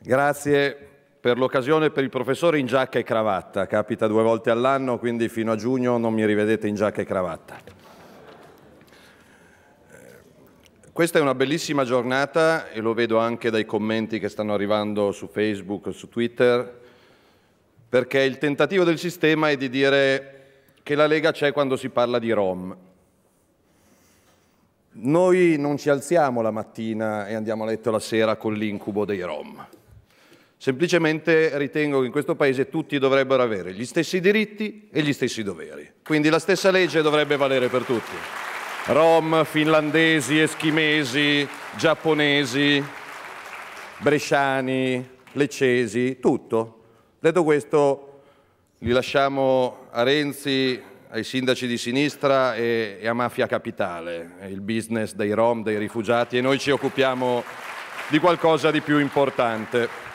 Grazie per l'occasione per il professore in giacca e cravatta. Capita due volte all'anno, quindi fino a giugno non mi rivedete in giacca e cravatta. Eh, questa è una bellissima giornata e lo vedo anche dai commenti che stanno arrivando su Facebook, su Twitter, perché il tentativo del sistema è di dire che la Lega c'è quando si parla di Rom. Noi non ci alziamo la mattina e andiamo a letto la sera con l'incubo dei Rom. Semplicemente ritengo che in questo Paese tutti dovrebbero avere gli stessi diritti e gli stessi doveri. Quindi la stessa legge dovrebbe valere per tutti. Rom, finlandesi, eschimesi, giapponesi, bresciani, leccesi, tutto. Detto questo, li lasciamo a Renzi, ai sindaci di sinistra e, a Mafia Capitale, il business dei Rom, dei rifugiati, e noi ci occupiamo di qualcosa di più importante.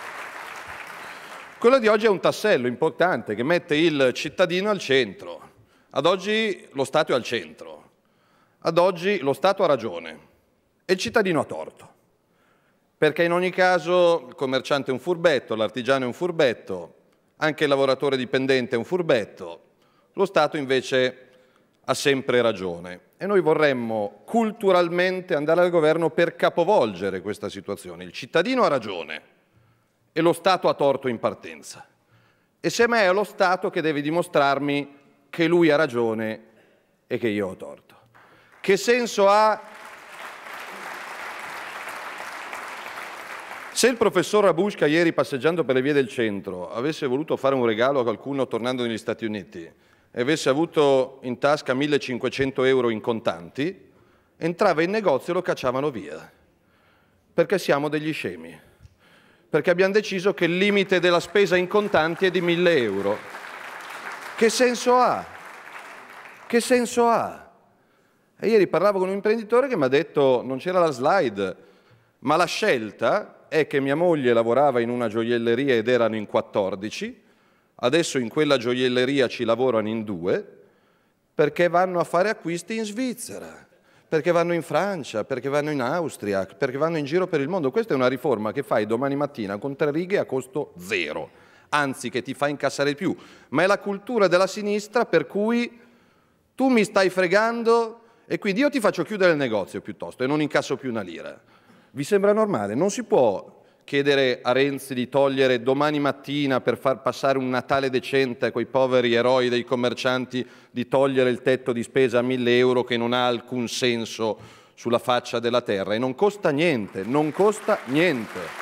Quello di oggi è un tassello importante che mette il cittadino al centro. Ad oggi lo Stato è al centro. Ad oggi lo Stato ha ragione e il cittadino ha torto. Perché in ogni caso il commerciante è un furbetto, l'artigiano è un furbetto, anche il lavoratore dipendente è un furbetto. Lo Stato invece ha sempre ragione e noi vorremmo culturalmente andare al governo per capovolgere questa situazione. Il cittadino ha ragione, e lo Stato ha torto in partenza. E semmai è lo Stato che deve dimostrarmi che lui ha ragione e che io ho torto. Che senso ha Se il professor Rabusca ieri passeggiando per le vie del centro avesse voluto fare un regalo a qualcuno tornando negli Stati Uniti e avesse avuto in tasca 1500 euro in contanti, entrava in negozio e lo cacciavano via, perché siamo degli scemi perché abbiamo deciso che il limite della spesa in contanti è di 1000 euro. Che senso ha? Che senso ha? E ieri parlavo con un imprenditore che mi ha detto, non c'era la slide, ma la scelta è che mia moglie lavorava in una gioielleria ed erano in 14, adesso in quella gioielleria ci lavorano in due, perché vanno a fare acquisti in Svizzera perché vanno in Francia, perché vanno in Austria, perché vanno in giro per il mondo. Questa è una riforma che fai domani mattina con tre righe a costo zero, anzi che ti fa incassare di più. Ma è la cultura della sinistra per cui tu mi stai fregando e quindi io ti faccio chiudere il negozio piuttosto e non incasso più una lira. Vi sembra normale? Non si può chiedere a Renzi di togliere domani mattina per far passare un Natale decente a quei poveri eroi dei commercianti di togliere il tetto di spesa a 1000 euro che non ha alcun senso sulla faccia della terra e non costa niente, non costa niente.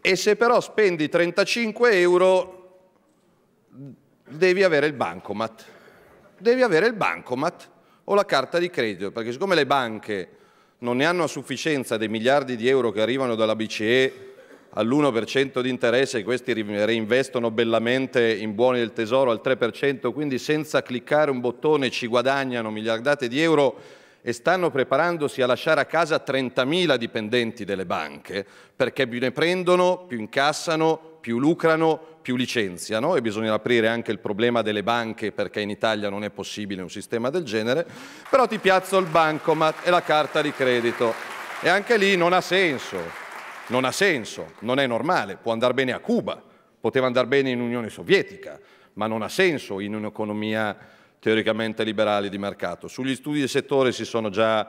E se però spendi 35 euro devi avere il bancomat. Devi avere il bancomat o la carta di credito, perché siccome le banche non ne hanno a sufficienza dei miliardi di euro che arrivano dalla BCE all'1% di interesse e questi reinvestono bellamente in buoni del tesoro al 3%, quindi senza cliccare un bottone ci guadagnano miliardate di euro e stanno preparandosi a lasciare a casa 30.000 dipendenti delle banche perché più ne prendono, più incassano, più lucrano, più licenziano e bisogna aprire anche il problema delle banche perché in Italia non è possibile un sistema del genere, però ti piazzo il bancomat e la carta di credito. E anche lì non ha senso, non ha senso, non è normale, può andare bene a Cuba, poteva andare bene in Unione Sovietica, ma non ha senso in un'economia teoricamente liberale di mercato. Sugli studi di settore si sono già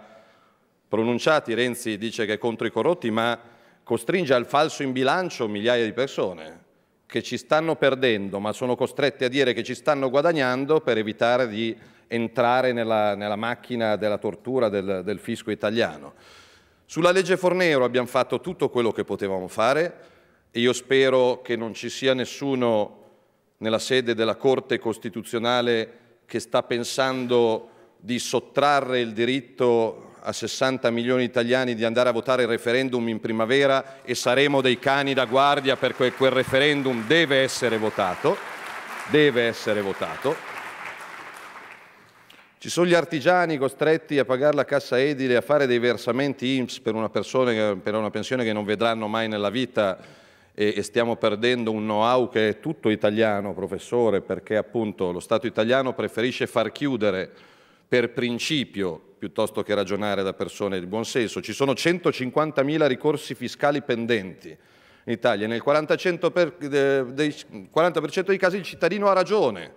pronunciati, Renzi dice che è contro i corrotti, ma costringe al falso in bilancio migliaia di persone che ci stanno perdendo ma sono costretti a dire che ci stanno guadagnando per evitare di entrare nella, nella macchina della tortura del, del fisco italiano. Sulla legge Fornero abbiamo fatto tutto quello che potevamo fare e io spero che non ci sia nessuno nella sede della Corte Costituzionale che sta pensando di sottrarre il diritto a 60 milioni di italiani di andare a votare il referendum in primavera e saremo dei cani da guardia perché quel referendum deve essere votato. Deve essere votato. Ci sono gli artigiani costretti a pagare la cassa edile e a fare dei versamenti IMSS per una, persona, per una pensione che non vedranno mai nella vita e, e stiamo perdendo un know-how che è tutto italiano, professore, perché appunto lo Stato italiano preferisce far chiudere per principio piuttosto che ragionare da persone di buon senso. Ci sono 150.000 ricorsi fiscali pendenti in Italia. Nel 40%, dei, 40 dei casi il cittadino ha ragione.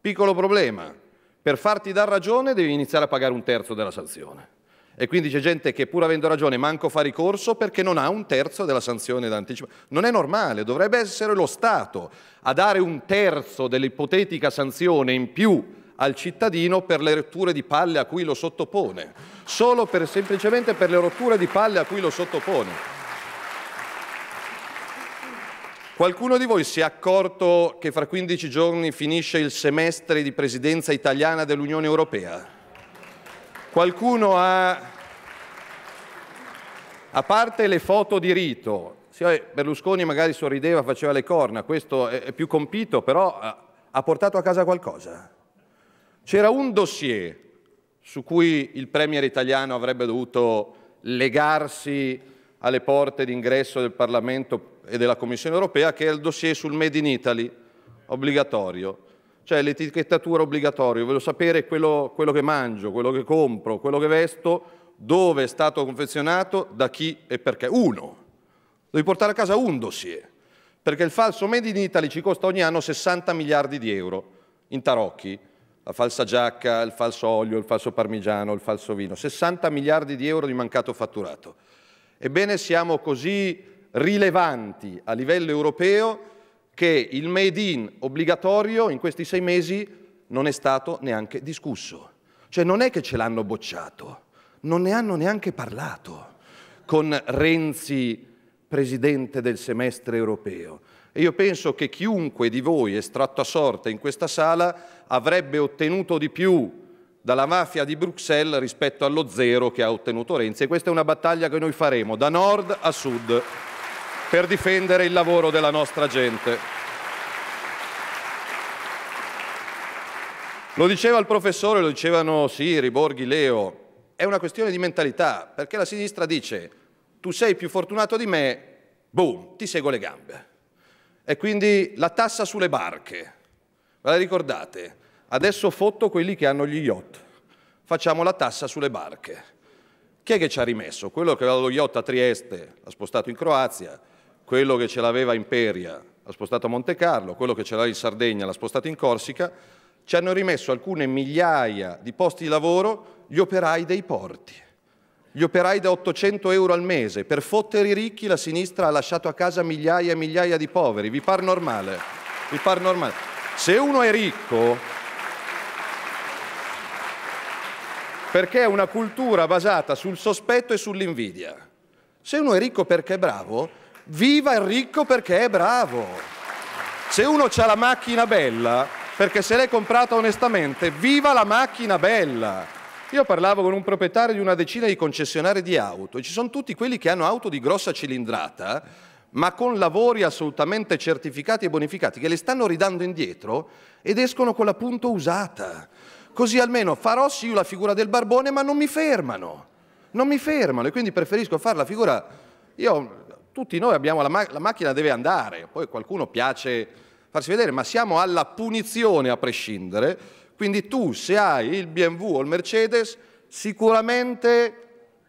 Piccolo problema. Per farti dar ragione devi iniziare a pagare un terzo della sanzione. E quindi c'è gente che pur avendo ragione manco fa ricorso perché non ha un terzo della sanzione d'anticipo. Non è normale, dovrebbe essere lo Stato a dare un terzo dell'ipotetica sanzione in più al cittadino per le rotture di palle a cui lo sottopone, solo per, semplicemente per le rotture di palle a cui lo sottopone. Qualcuno di voi si è accorto che fra 15 giorni finisce il semestre di presidenza italiana dell'Unione Europea? Qualcuno ha, a parte le foto di rito, Berlusconi magari sorrideva, faceva le corna, questo è più compito, però eh, ha portato a casa qualcosa? C'era un dossier su cui il Premier italiano avrebbe dovuto legarsi alle porte d'ingresso del Parlamento e della Commissione europea, che è il dossier sul Made in Italy, obbligatorio. Cioè l'etichettatura obbligatoria, voglio sapere quello, quello che mangio, quello che compro, quello che vesto, dove è stato confezionato, da chi e perché. Uno. Devi portare a casa un dossier, perché il falso Made in Italy ci costa ogni anno 60 miliardi di euro in tarocchi la falsa giacca, il falso olio, il falso parmigiano, il falso vino, 60 miliardi di euro di mancato fatturato. Ebbene siamo così rilevanti a livello europeo che il made in obbligatorio in questi sei mesi non è stato neanche discusso. Cioè non è che ce l'hanno bocciato, non ne hanno neanche parlato con Renzi, presidente del semestre europeo. E io penso che chiunque di voi estratto a sorte in questa sala avrebbe ottenuto di più dalla mafia di Bruxelles rispetto allo zero che ha ottenuto Renzi. E questa è una battaglia che noi faremo da nord a sud per difendere il lavoro della nostra gente. Lo diceva il professore, lo dicevano Siri, Borghi, Leo. È una questione di mentalità, perché la sinistra dice tu sei più fortunato di me, boom, ti seguo le gambe. E quindi la tassa sulle barche, ve la ricordate? Adesso fotto quelli che hanno gli yacht, facciamo la tassa sulle barche. Chi è che ci ha rimesso? Quello che aveva lo yacht a Trieste l'ha spostato in Croazia, quello che ce l'aveva in Peria l'ha spostato a Monte Carlo, quello che ce l'aveva in Sardegna l'ha spostato in Corsica, ci hanno rimesso alcune migliaia di posti di lavoro gli operai dei porti gli operai da 800 euro al mese. Per fottere i ricchi la sinistra ha lasciato a casa migliaia e migliaia di poveri. Vi par normale? Vi par normale? Se uno è ricco, perché è una cultura basata sul sospetto e sull'invidia. Se uno è ricco perché è bravo, viva il ricco perché è bravo. Se uno ha la macchina bella, perché se l'è comprata onestamente, viva la macchina bella. Io parlavo con un proprietario di una decina di concessionari di auto e ci sono tutti quelli che hanno auto di grossa cilindrata, ma con lavori assolutamente certificati e bonificati, che le stanno ridando indietro ed escono con la punto usata. Così almeno farò sì la figura del barbone, ma non mi fermano. Non mi fermano e quindi preferisco fare la figura... Io, tutti noi abbiamo la, ma la macchina deve andare, poi qualcuno piace farsi vedere, ma siamo alla punizione a prescindere quindi tu, se hai il BMW o il Mercedes, sicuramente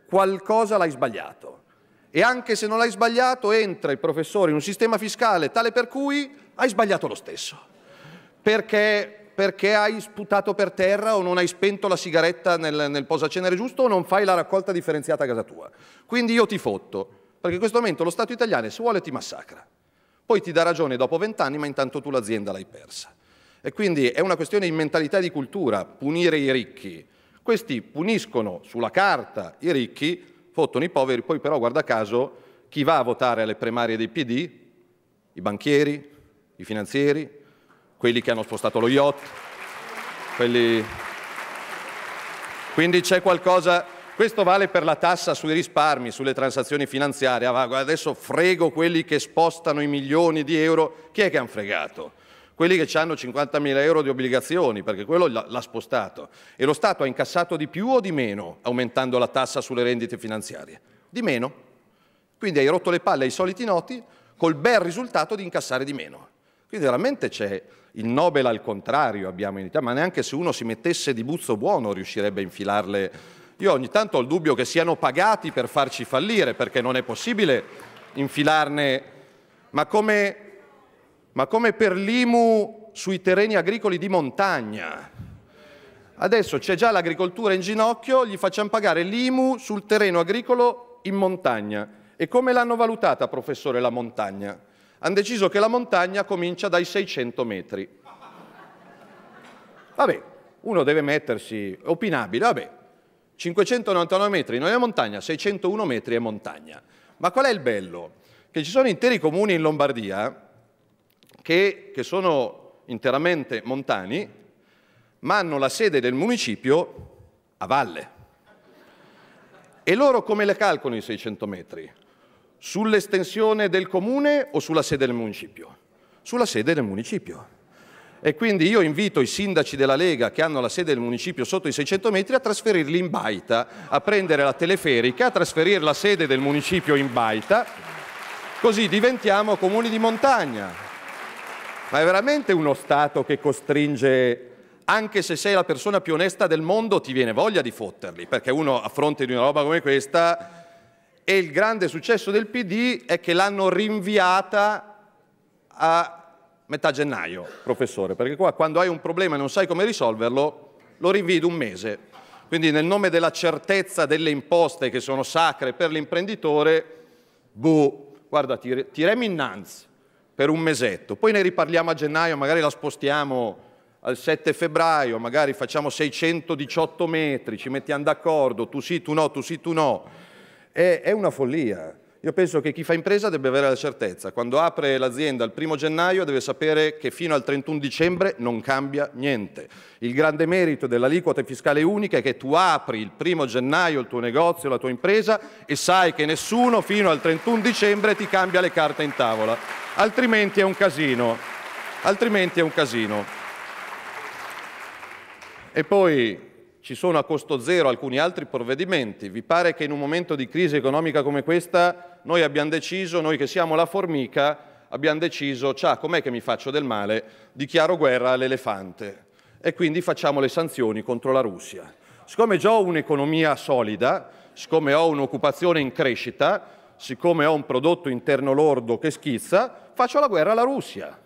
qualcosa l'hai sbagliato. E anche se non l'hai sbagliato, entra il professore in un sistema fiscale tale per cui hai sbagliato lo stesso. Perché, perché hai sputato per terra o non hai spento la sigaretta nel, nel posacenere giusto o non fai la raccolta differenziata a casa tua. Quindi io ti fotto, perché in questo momento lo Stato italiano, se vuole, ti massacra. Poi ti dà ragione dopo vent'anni, ma intanto tu l'azienda l'hai persa. E quindi è una questione di mentalità e di cultura, punire i ricchi. Questi puniscono sulla carta i ricchi, fottono i poveri, poi però guarda caso chi va a votare alle primarie dei PD? I banchieri, i finanzieri, quelli che hanno spostato lo yacht, quelli... Quindi c'è qualcosa... Questo vale per la tassa sui risparmi, sulle transazioni finanziarie. Ah, adesso frego quelli che spostano i milioni di euro. Chi è che hanno fregato? quelli che hanno 50.000 euro di obbligazioni, perché quello l'ha spostato. E lo Stato ha incassato di più o di meno aumentando la tassa sulle rendite finanziarie? Di meno. Quindi hai rotto le palle ai soliti noti col bel risultato di incassare di meno. Quindi veramente c'è il Nobel al contrario abbiamo in Italia, ma neanche se uno si mettesse di buzzo buono riuscirebbe a infilarle. Io ogni tanto ho il dubbio che siano pagati per farci fallire, perché non è possibile infilarne, ma come ma come per l'IMU sui terreni agricoli di montagna. Adesso c'è già l'agricoltura in ginocchio, gli facciamo pagare l'IMU sul terreno agricolo in montagna. E come l'hanno valutata, professore, la montagna? Hanno deciso che la montagna comincia dai 600 metri. Vabbè, uno deve mettersi opinabile, vabbè, 599 metri non è montagna, 601 metri è montagna. Ma qual è il bello? Che ci sono interi comuni in Lombardia che, che sono interamente montani, ma hanno la sede del municipio a valle. E loro come le calcolano i 600 metri? Sull'estensione del comune o sulla sede del municipio? Sulla sede del municipio. E quindi io invito i sindaci della Lega che hanno la sede del municipio sotto i 600 metri a trasferirli in Baita, a prendere la teleferica, a trasferire la sede del municipio in Baita, così diventiamo comuni di montagna. Ma è veramente uno Stato che costringe, anche se sei la persona più onesta del mondo, ti viene voglia di fotterli, perché uno a fronte di una roba come questa... E il grande successo del PD è che l'hanno rinviata a metà gennaio, professore, perché qua quando hai un problema e non sai come risolverlo, lo rinvii un mese. Quindi nel nome della certezza delle imposte che sono sacre per l'imprenditore, boh, guarda, ti, ti remi innanzi per un mesetto, poi ne riparliamo a gennaio, magari la spostiamo al 7 febbraio, magari facciamo 618 metri, ci mettiamo d'accordo, tu sì, tu no, tu sì, tu no. È, è una follia. Io penso che chi fa impresa debba avere la certezza, quando apre l'azienda il primo gennaio deve sapere che fino al 31 dicembre non cambia niente. Il grande merito dell'aliquota fiscale unica è che tu apri il primo gennaio il tuo negozio, la tua impresa e sai che nessuno fino al 31 dicembre ti cambia le carte in tavola, altrimenti è un casino. Altrimenti è un casino. E poi ci sono a costo zero alcuni altri provvedimenti, vi pare che in un momento di crisi economica come questa noi abbiamo deciso, noi che siamo la formica, abbiamo deciso, ciao, com'è che mi faccio del male, dichiaro guerra all'elefante e quindi facciamo le sanzioni contro la Russia. Siccome già ho un'economia solida, siccome ho un'occupazione in crescita, siccome ho un prodotto interno lordo che schizza, faccio la guerra alla Russia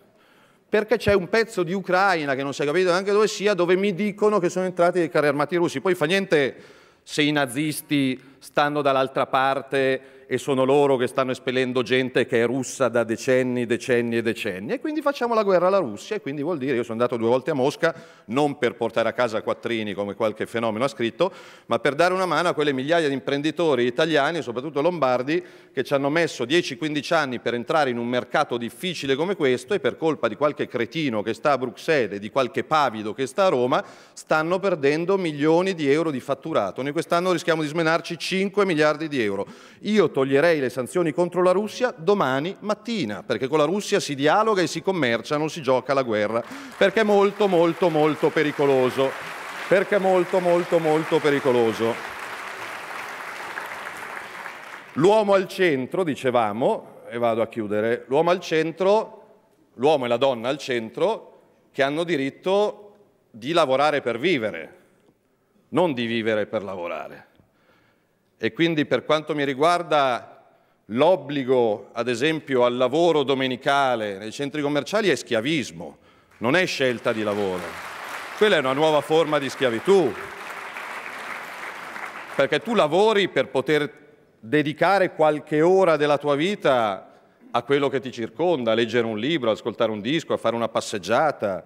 perché c'è un pezzo di Ucraina che non si è capito neanche dove sia, dove mi dicono che sono entrati dei carri armati russi. Poi fa niente se i nazisti stanno dall'altra parte e sono loro che stanno espellendo gente che è russa da decenni, decenni e decenni. E quindi facciamo la guerra alla Russia e quindi vuol dire, io sono andato due volte a Mosca, non per portare a casa quattrini come qualche fenomeno ha scritto, ma per dare una mano a quelle migliaia di imprenditori italiani, soprattutto lombardi, che ci hanno messo 10-15 anni per entrare in un mercato difficile come questo e per colpa di qualche cretino che sta a Bruxelles e di qualche pavido che sta a Roma, stanno perdendo milioni di euro di fatturato. Noi quest'anno rischiamo di smenarci 5 miliardi di euro. Io toglierei le sanzioni contro la Russia domani mattina, perché con la Russia si dialoga e si commercia, non si gioca la guerra, perché è molto molto molto pericoloso, perché è molto molto molto pericoloso. L'uomo al centro, dicevamo, e vado a chiudere, l'uomo al centro, l'uomo e la donna al centro, che hanno diritto di lavorare per vivere, non di vivere per lavorare. E quindi per quanto mi riguarda l'obbligo, ad esempio, al lavoro domenicale nei centri commerciali è schiavismo, non è scelta di lavoro. Quella è una nuova forma di schiavitù. Perché tu lavori per poter dedicare qualche ora della tua vita a quello che ti circonda, a leggere un libro, ascoltare un disco, a fare una passeggiata,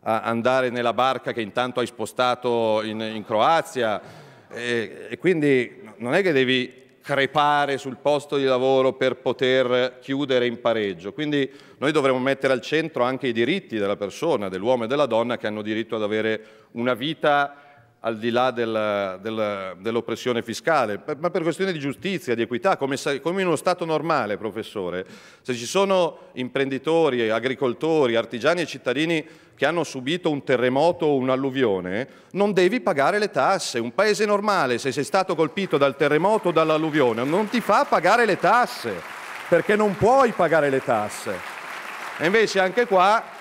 a andare nella barca che intanto hai spostato in, in Croazia. E, e, quindi non è che devi crepare sul posto di lavoro per poter chiudere in pareggio. Quindi noi dovremmo mettere al centro anche i diritti della persona, dell'uomo e della donna che hanno diritto ad avere una vita al di là del, del, dell'oppressione fiscale, ma per questioni di giustizia, di equità, come, come, in uno Stato normale, professore. Se ci sono imprenditori, agricoltori, artigiani e cittadini che hanno subito un terremoto o un'alluvione, non devi pagare le tasse. Un paese normale, se sei stato colpito dal terremoto o dall'alluvione, non ti fa pagare le tasse, perché non puoi pagare le tasse. E invece anche qua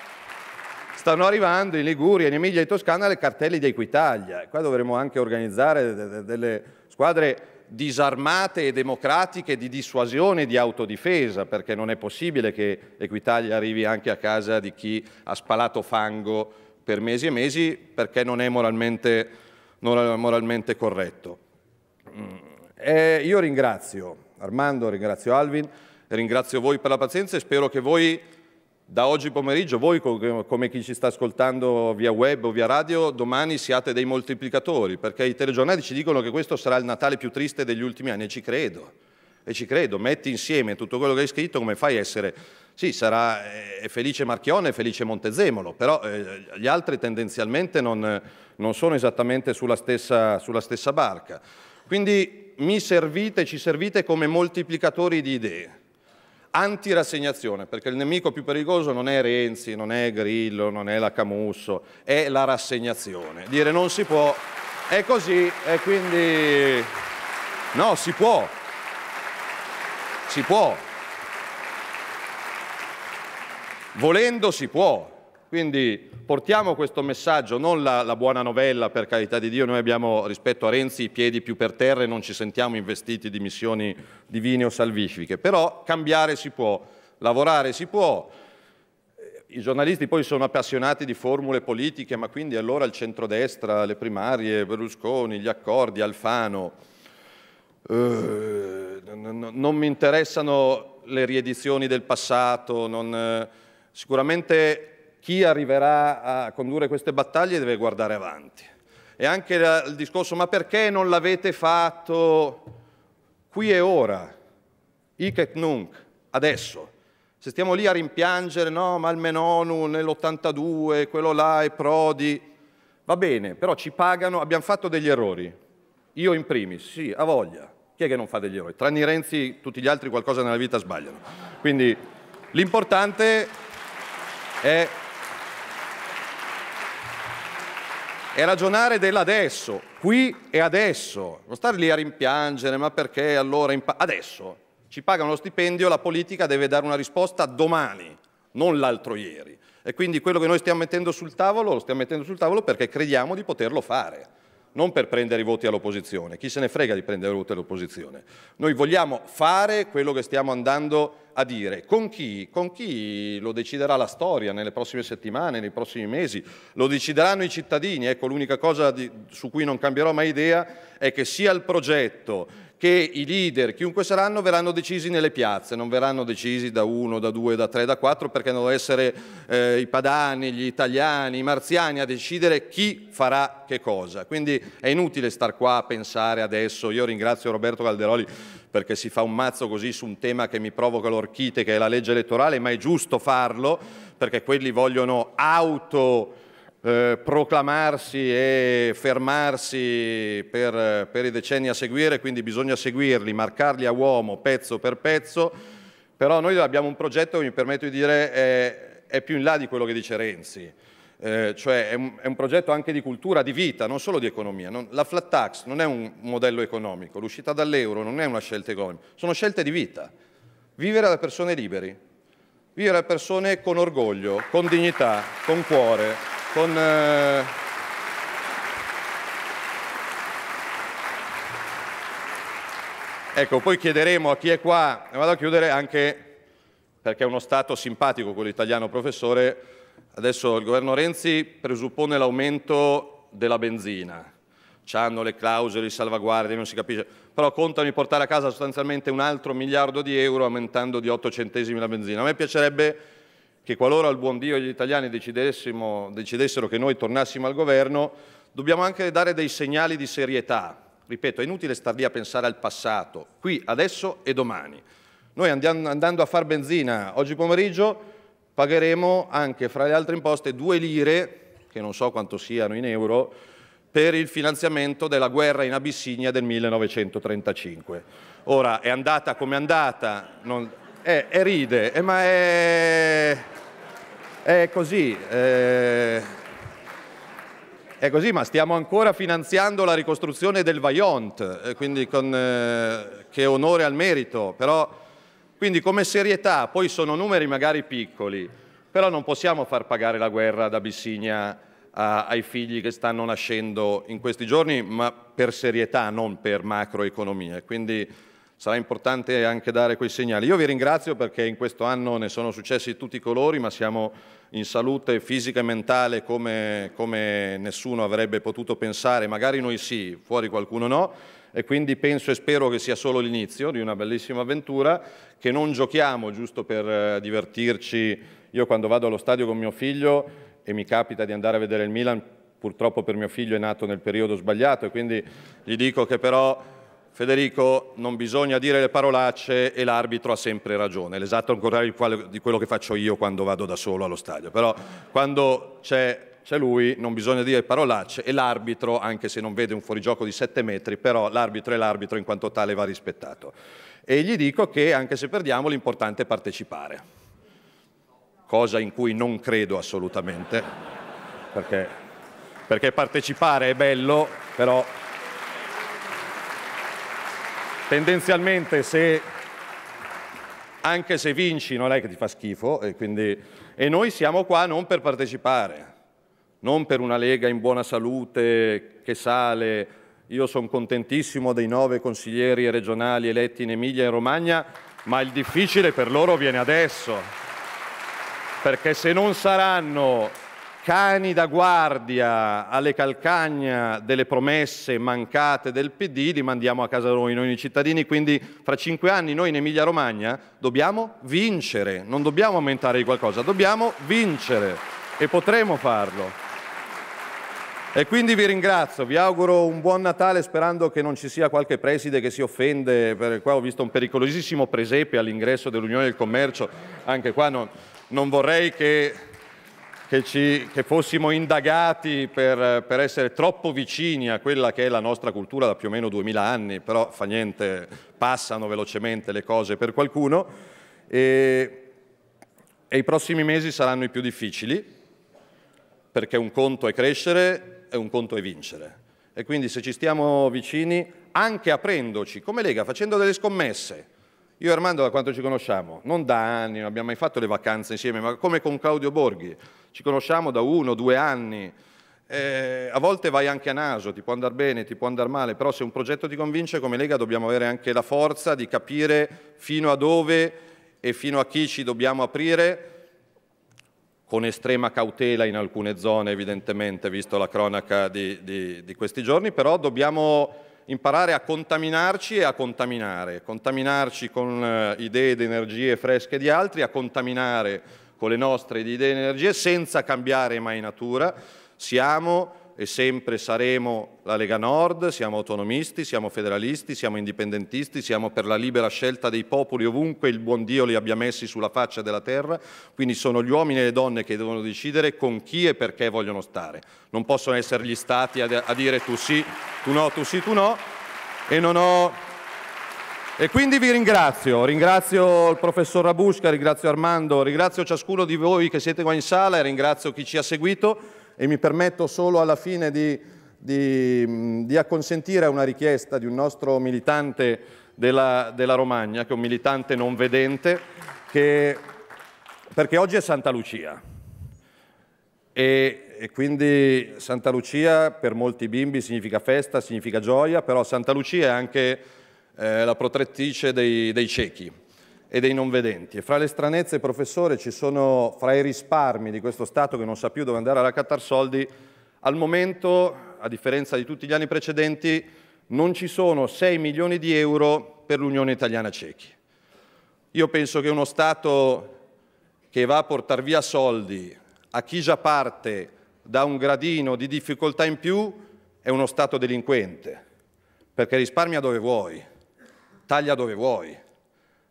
stanno arrivando in Liguria, in Emilia e Toscana le cartelle di Equitalia. Qua dovremmo anche organizzare delle squadre disarmate e democratiche di dissuasione e di autodifesa, perché non è possibile che Equitalia arrivi anche a casa di chi ha spalato fango per mesi e mesi perché non è moralmente, non è moralmente corretto. Mm. E eh, io ringrazio Armando, ringrazio Alvin, ringrazio voi per la pazienza e spero che voi da oggi pomeriggio voi come chi ci sta ascoltando via web o via radio, domani siate dei moltiplicatori, perché i telegiornali ci dicono che questo sarà il Natale più triste degli ultimi anni e ci credo. E ci credo, metti insieme tutto quello che hai scritto, come fai a essere, sì, sarà eh, felice Marchione e felice Montezemolo, però eh, gli altri tendenzialmente non, non sono esattamente sulla stessa, sulla stessa barca. Quindi mi servite, ci servite come moltiplicatori di idee antirassegnazione, perché il nemico più pericoloso non è Renzi, non è Grillo, non è la Camusso, è la rassegnazione. Dire non si può, è così e quindi no, si può, si può. Volendo si può, quindi portiamo questo messaggio, non la, la, buona novella, per carità di Dio, noi abbiamo rispetto a Renzi i piedi più per terra e non ci sentiamo investiti di missioni divine o salvifiche, però cambiare si può, lavorare si può. I giornalisti poi sono appassionati di formule politiche, ma quindi allora il centrodestra, le primarie, Berlusconi, gli accordi, Alfano. Eh, non mi interessano le riedizioni del passato, non, eh, sicuramente chi arriverà a condurre queste battaglie deve guardare avanti. E anche il discorso, ma perché non l'avete fatto qui e ora, hic et nunc, adesso? Se stiamo lì a rimpiangere, no, ma il Menonu nell'82, quello là è Prodi, va bene, però ci pagano, abbiamo fatto degli errori. Io in primis, sì, a voglia. Chi è che non fa degli errori? Tranne Renzi, tutti gli altri qualcosa nella vita sbagliano. Quindi l'importante è è ragionare dell'adesso, qui e adesso. Non stare lì a rimpiangere, ma perché allora... adesso ci pagano lo stipendio, la politica deve dare una risposta domani, non l'altro ieri. E quindi quello che noi stiamo mettendo sul tavolo, lo stiamo mettendo sul tavolo perché crediamo di poterlo fare non per prendere i voti all'opposizione, chi se ne frega di prendere i voti all'opposizione. Noi vogliamo fare quello che stiamo andando a dire, con chi? Con chi lo deciderà la storia nelle prossime settimane, nei prossimi mesi, lo decideranno i cittadini, ecco l'unica cosa di, su cui non cambierò mai idea è che sia il progetto che i leader, chiunque saranno, verranno decisi nelle piazze, non verranno decisi da uno, da due, da tre, da quattro, perché devono essere eh, i padani, gli italiani, i marziani a decidere chi farà che cosa. Quindi è inutile star qua a pensare adesso. Io ringrazio Roberto Calderoli perché si fa un mazzo così su un tema che mi provoca l'orchite, che è la legge elettorale, ma è giusto farlo, perché quelli vogliono auto eh, proclamarsi e fermarsi per, per i decenni a seguire, quindi bisogna seguirli, marcarli a uomo pezzo per pezzo, però noi abbiamo un progetto che mi permetto di dire è, è più in là di quello che dice Renzi. Eh, cioè è un, è un, progetto anche di cultura, di vita, non solo di economia. Non, la flat tax non è un modello economico, l'uscita dall'euro non è una scelta economica, sono scelte di vita. Vivere da persone liberi, vivere da persone con orgoglio, con dignità, con cuore con... Eh, ecco, poi chiederemo a chi è qua, e eh, vado a chiudere anche perché è uno Stato simpatico quello italiano, professore, adesso il governo Renzi presuppone l'aumento della benzina, C hanno le clausole di salvaguardia, non si capisce, però contano di portare a casa sostanzialmente un altro miliardo di euro aumentando di 8 centesimi la benzina. A me piacerebbe che qualora il buon Dio e gli italiani decidessero che noi tornassimo al governo, dobbiamo anche dare dei segnali di serietà. Ripeto, è inutile star lì a pensare al passato, qui, adesso e domani. Noi andiamo, andando a far benzina oggi pomeriggio pagheremo anche, fra le altre imposte, due lire, che non so quanto siano in euro, per il finanziamento della guerra in Abissinia del 1935. Ora, è andata come è andata, non eh, e ride, eh, ma è, è così. Eh... È così, ma stiamo ancora finanziando la ricostruzione del Vaillant, eh, quindi con, eh, che onore al merito, però quindi come serietà, poi sono numeri magari piccoli, però non possiamo far pagare la guerra ad Abissinia a, ai figli che stanno nascendo in questi giorni, ma per serietà, non per macroeconomia. Quindi, sarà importante anche dare quei segnali. Io vi ringrazio perché in questo anno ne sono successi tutti i colori, ma siamo in salute fisica e mentale come, come nessuno avrebbe potuto pensare, magari noi sì, fuori qualcuno no, e quindi penso e spero che sia solo l'inizio di una bellissima avventura, che non giochiamo giusto per eh, divertirci. Io quando vado allo stadio con mio figlio e mi capita di andare a vedere il Milan, purtroppo per mio figlio è nato nel periodo sbagliato e quindi gli dico che però Federico, non bisogna dire le parolacce e l'arbitro ha sempre ragione, l'esatto ancora di quello che faccio io quando vado da solo allo stadio, però quando c'è c'è lui, non bisogna dire parolacce e l'arbitro, anche se non vede un fuorigioco di 7 metri, però l'arbitro è l'arbitro in quanto tale va rispettato. E gli dico che anche se perdiamo l'importante è partecipare, cosa in cui non credo assolutamente, perché, perché partecipare è bello, però tendenzialmente se anche se vinci non è che ti fa schifo e, quindi, e noi siamo qua non per partecipare, non per una Lega in buona salute che sale. Io sono contentissimo dei nove consiglieri regionali eletti in Emilia e Romagna, ma il difficile per loro viene adesso, perché se non saranno cani da guardia alle calcagna delle promesse mancate del PD, li mandiamo a casa noi, noi cittadini, quindi fra cinque anni noi in Emilia Romagna dobbiamo vincere, non dobbiamo aumentare di qualcosa, dobbiamo vincere e potremo farlo. E quindi vi ringrazio, vi auguro un buon Natale sperando che non ci sia qualche preside che si offende, per qua ho visto un pericolosissimo presepe all'ingresso dell'Unione del Commercio, anche qua non, non vorrei che che, ci, che fossimo indagati per, per, essere troppo vicini a quella che è la nostra cultura da più o meno 2000 anni, però fa niente, passano velocemente le cose per qualcuno e, e i prossimi mesi saranno i più difficili perché un conto è crescere e un conto è vincere. E quindi se ci stiamo vicini, anche aprendoci, come Lega, facendo delle scommesse, io e Armando da quanto ci conosciamo? Non da anni, non abbiamo mai fatto le vacanze insieme, ma come con Claudio Borghi, ci conosciamo da uno, due anni. Eh, a volte vai anche a naso, ti può andare bene, ti può andare male, però se un progetto ti convince come Lega dobbiamo avere anche la forza di capire fino a dove e fino a chi ci dobbiamo aprire con estrema cautela in alcune zone evidentemente, visto la cronaca di, di, di questi giorni, però dobbiamo imparare a contaminarci e a contaminare, contaminarci con eh, idee ed energie fresche di altri, a contaminare con le nostre idee ed energie senza cambiare mai natura. Siamo e sempre saremo la Lega Nord, siamo autonomisti, siamo federalisti, siamo indipendentisti, siamo per la libera scelta dei popoli ovunque il buon Dio li abbia messi sulla faccia della terra, quindi sono gli uomini e le donne che devono decidere con chi e perché vogliono stare. Non possono essere gli stati a, dire tu sì, tu no, tu sì, tu no e non ho e quindi vi ringrazio, ringrazio il professor Rabusca, ringrazio Armando, ringrazio ciascuno di voi che siete qua in sala e ringrazio chi ci ha seguito e mi permetto solo alla fine di, di, di acconsentire a una richiesta di un nostro militante della, della Romagna, che è un militante non vedente, che, perché oggi è Santa Lucia. E, e quindi Santa Lucia per molti bimbi significa festa, significa gioia, però Santa Lucia è anche eh, la protettrice dei, dei ciechi e dei non vedenti. E fra le stranezze, professore, ci sono fra i risparmi di questo Stato che non sa più dove andare a raccattar soldi, al momento, a differenza di tutti gli anni precedenti, non ci sono 6 milioni di euro per l'Unione Italiana Cechi. Io penso che uno Stato che va a portare via soldi a chi già parte da un gradino di difficoltà in più è uno Stato delinquente, perché risparmia dove vuoi, taglia dove vuoi,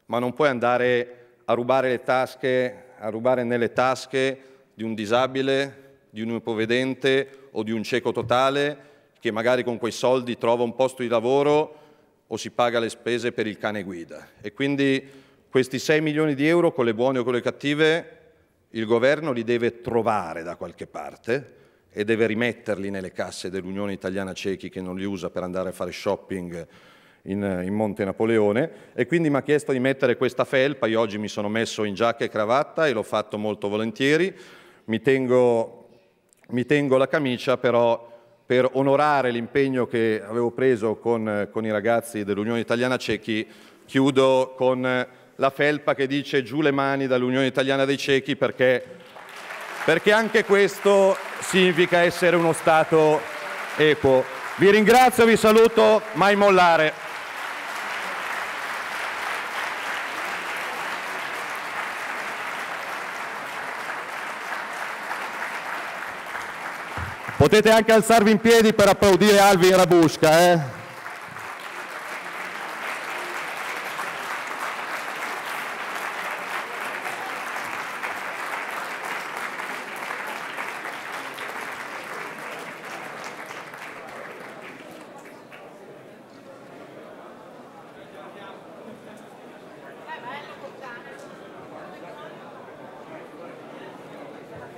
ma non puoi andare a rubare le tasche, a rubare nelle tasche di un disabile, di un ipovedente o di un cieco totale che magari con quei soldi trova un posto di lavoro o si paga le spese per il cane guida. E quindi questi 6 milioni di euro, con le buone o con le cattive, il governo li deve trovare da qualche parte e deve rimetterli nelle casse dell'Unione Italiana Ciechi che non li usa per andare a fare shopping in, in, Monte Napoleone e quindi mi ha chiesto di mettere questa felpa, io oggi mi sono messo in giacca e cravatta e l'ho fatto molto volentieri, mi tengo, mi tengo la camicia però per onorare l'impegno che avevo preso con, con i ragazzi dell'Unione Italiana Cechi chiudo con la felpa che dice giù le mani dall'Unione Italiana dei Cechi perché, perché, anche questo significa essere uno Stato equo. Vi ringrazio, vi saluto, mai mollare. Potete anche alzarvi in piedi per applaudire Alvin Rabusca, eh?